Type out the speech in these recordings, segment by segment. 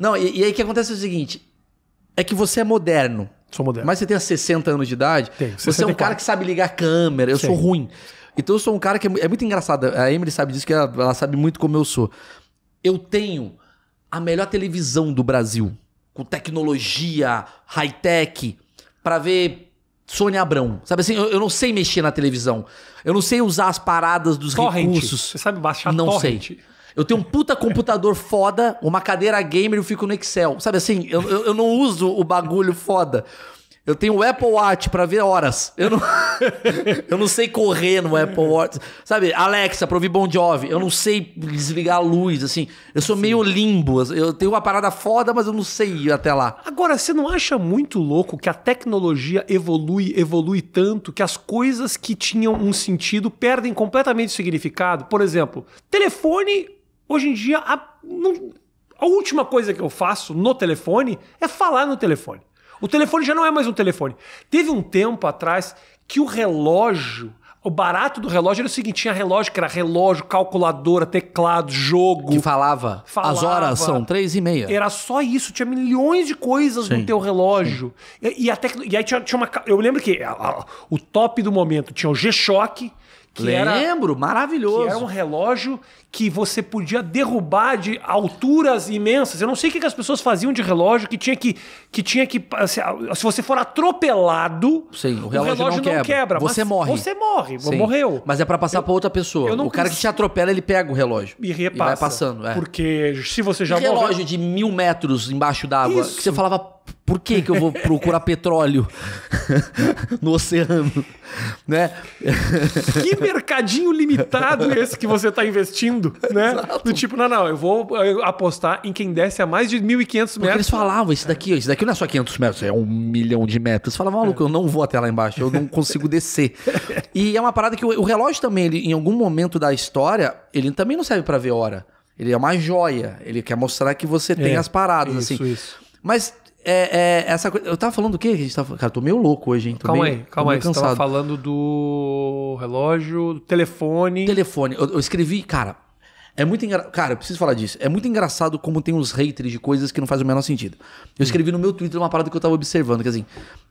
Não, e, e aí o que acontece é o seguinte: é que você é moderno. Sou moderno. Mas você tem 60 anos de idade, Tenho, você é um cara que sabe ligar a câmera, eu Sim. sou ruim. Então eu sou um cara que é, é muito engraçado. A Emily sabe disso, que ela, ela, sabe muito como eu sou. Eu tenho a melhor televisão do Brasil, com tecnologia, high-tech, para ver Sônia Abrão. Sabe assim, eu, eu, não sei mexer na televisão. Eu não sei usar as paradas dos torrent. recursos. Você sabe baixar não torrent? Não sei. Eu tenho um puta computador foda, uma cadeira gamer e eu fico no Excel. Sabe assim, eu, eu, eu não uso o bagulho foda. Eu tenho o Apple Watch para ver horas. Eu não, eu não sei correr no Apple Watch. Sabe, Alexa para ouvir Bon Jovi. Eu não sei desligar a luz, assim. Eu sou Sim. meio limbo. Eu tenho uma parada foda, mas eu não sei ir até lá. Agora, você não acha muito louco que a tecnologia evolui, evolui tanto que as coisas que tinham um sentido perdem completamente o significado? Por exemplo, telefone Hoje em dia, a, não, a última coisa que eu faço no telefone é falar no telefone. O telefone já não é mais um telefone. Teve um tempo atrás que o relógio o barato do relógio era o seguinte: tinha relógio, que era relógio, calculadora, teclado, jogo. Que falava. falava as horas são três e meia. Era só isso, tinha milhões de coisas sim, no teu relógio. E, e, a e aí tinha, tinha, uma. Eu lembro que a, a, o top do momento tinha o G-Shock, que Lembro, era, maravilhoso. Que era um relógio que você podia derrubar de alturas imensas. Eu não sei o que, as pessoas faziam de relógio que tinha que. que, tinha que se, assim, se você for atropelado, Sim, o relógio, o relógio não, quebra. não, quebra. Você morre. Você morre, Sim. morreu. Mas é para passar para outra pessoa. o cara que te atropela, ele pega o relógio. E repassa. E vai passando, é. Porque se você já Um relógio morreu... de mil metros embaixo d'água, que você falava, por que, que eu vou procurar petróleo no oceano? Né? Que mercadinho limitado esse que você está investindo, né? Do tipo, não, não, eu vou eh, apostar em quem desce a mais de 1.500 metros. eles falavam, esse é. daqui, esse daqui não é só 500 metros, é um milhão de metros. Falava, é. maluco, eu não vou até lá embaixo, eu não consigo descer. E é uma parada que o, relógio também, ele, em algum momento da história, ele também não serve para ver hora. Ele é uma joia, ele quer mostrar que você é, tem as paradas, isso, assim. Isso. Mas é, é, essa coisa. Eu tava falando o quê? a gente tava... Cara, tô meio louco hoje, hein? Tô calma meio, aí, calma aí. Cansado. Você tava falando do relógio, do telefone. Telefone. Eu, eu escrevi, cara. É muito engraçado. Cara, eu preciso falar disso. É muito engraçado como tem uns haters de coisas que não fazem o menor sentido. Eu hum. escrevi no meu Twitter uma parada que eu tava observando, que assim,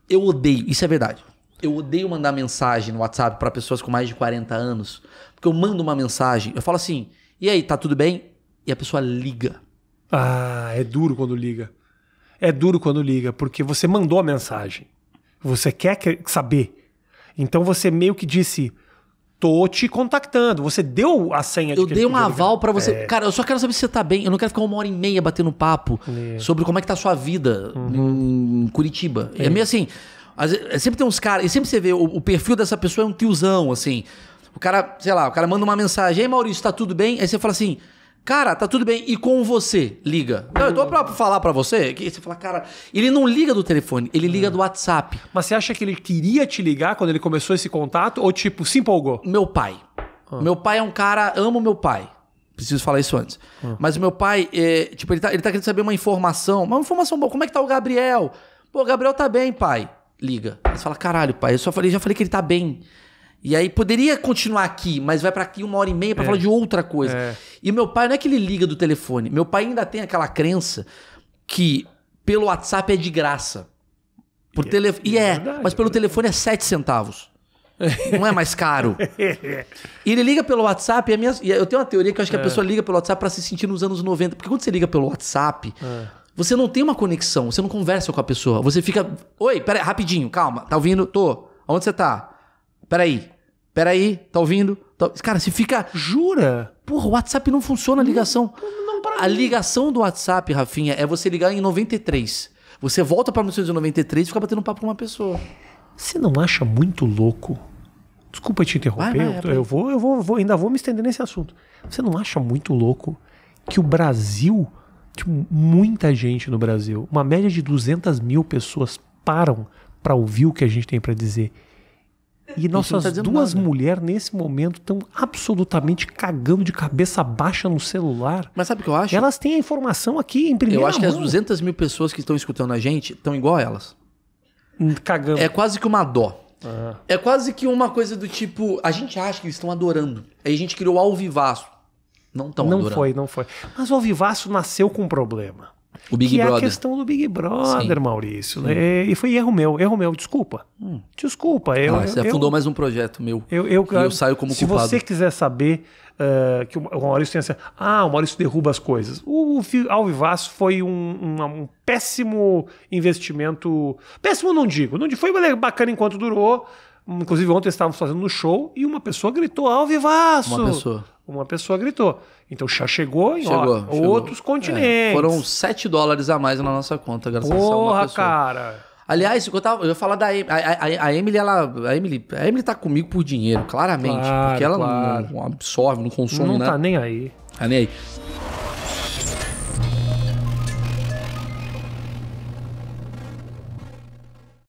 eu odeio, isso é verdade. Eu odeio mandar mensagem no WhatsApp para pessoas com mais de 40 anos. Porque eu mando uma mensagem, eu falo assim, e aí, tá tudo bem? E a pessoa liga. Ah, é duro quando liga é duro quando liga, porque você mandou a mensagem. Você quer saber. Então você meio que disse: tô te contactando. Você deu a senha de Eu dei um aval para você. É. Cara, eu só quero saber se você tá bem. Eu não quero ficar uma hora e meia batendo papo é. sobre como é que tá a sua vida uhum. em Curitiba. É. é, meio assim. É sempre tem uns caras. E sempre você vê, o, o perfil dessa pessoa é um tiozão, assim. O cara, sei lá, o cara manda uma mensagem, ei Maurício, tá tudo bem? Aí você fala assim. Cara, tá tudo bem. E com você? Liga. Não, eu tô pra falar pra você. Que você fala, cara, ele não liga do telefone, ele liga é. do WhatsApp. Mas você acha que ele queria te ligar quando ele começou esse contato? Ou tipo, se empolgou? Meu pai. Ah. Meu pai é um cara, amo meu pai. Preciso falar isso antes. Ah. Mas o meu pai, é, tipo, ele tá, ele tá querendo saber uma informação. Uma informação boa. Como é que tá o Gabriel? Pô, o Gabriel tá bem, pai. Liga. Aí você fala, caralho, pai. Eu só falei, já falei que ele tá bem. E aí poderia continuar aqui, mas vai para aqui uma hora e meia para é. falar de outra coisa. É. E meu pai não é que ele liga do telefone. Meu pai ainda tem aquela crença que pelo WhatsApp é de graça. Por e, é, tele... é, e é, verdade, mas pelo é telefone é sete centavos. Não é mais caro. e ele liga pelo WhatsApp. E, minha... eu tenho uma teoria que eu acho que a é. pessoa liga pelo WhatsApp para se sentir nos anos 90. Porque quando você liga pelo WhatsApp, você não tem uma conexão, você não conversa com a pessoa. Você fica. Oi, pera rapidinho, calma. Tá ouvindo? Tô. Onde você tá? Peraí. Peraí, tá ouvindo? Tá... Cara, se fica. Jura? Porra, o WhatsApp não funciona a ligação. Não, não a ligação do WhatsApp, Rafinha, é você ligar em 93. Você volta pra 1993 e fica batendo papo com uma pessoa. Você não acha muito louco? Desculpa te interromper, vai, vai, eu, vou, eu vou, vou, ainda vou me estender nesse assunto. Você não acha muito louco que o Brasil, que muita gente no Brasil, uma média de 200 mil pessoas param para ouvir o que a gente tem para dizer e nossas tá duas mulheres, nesse momento, estão absolutamente cagando de cabeça baixa no celular. Mas sabe o que eu acho? Elas têm a informação aqui em primeira mão. Eu acho mão. que as 200 mil pessoas que estão escutando a gente estão igual elas. Hum, cagando. É quase que uma dó. É. é quase que uma coisa do tipo, a gente acha que eles estão adorando. Aí a gente criou o Alvivaço. Não tão Não adorando. foi, não foi. Mas o Alvivaço nasceu com um problema. O Big que Brother. é a questão do Big Brother, Sim. Maurício. Né? E foi erro meu, erro meu, desculpa. Hum. Desculpa. Eu, ah, você eu, afundou eu, mais um projeto meu. Eu, eu, e eu saio como se culpado. Se você quiser saber uh, que o Maurício tem essa. Ah, o Maurício derruba as coisas. O, o Alvivaz foi um, um, um, péssimo investimento. Péssimo, não digo. Não digo, foi bacana enquanto durou. Inclusive, ontem estávamos fazendo no show e uma pessoa gritou: Alvivaço! Uma pessoa uma pessoa gritou. Então já chegou em chegou, ó, chegou. outros é, continentes. É, foram 7 dólares a mais na nossa conta, graças Porra, a uma pessoa. cara. Aliás, eu, tava, eu ia falar da a, a, a, Emily, ela. A Emily, a Emily tá comigo por dinheiro, claramente. Claro, porque ela claro. não, não, absorve, não consome, não né? Não tá nem aí. Tá nem aí.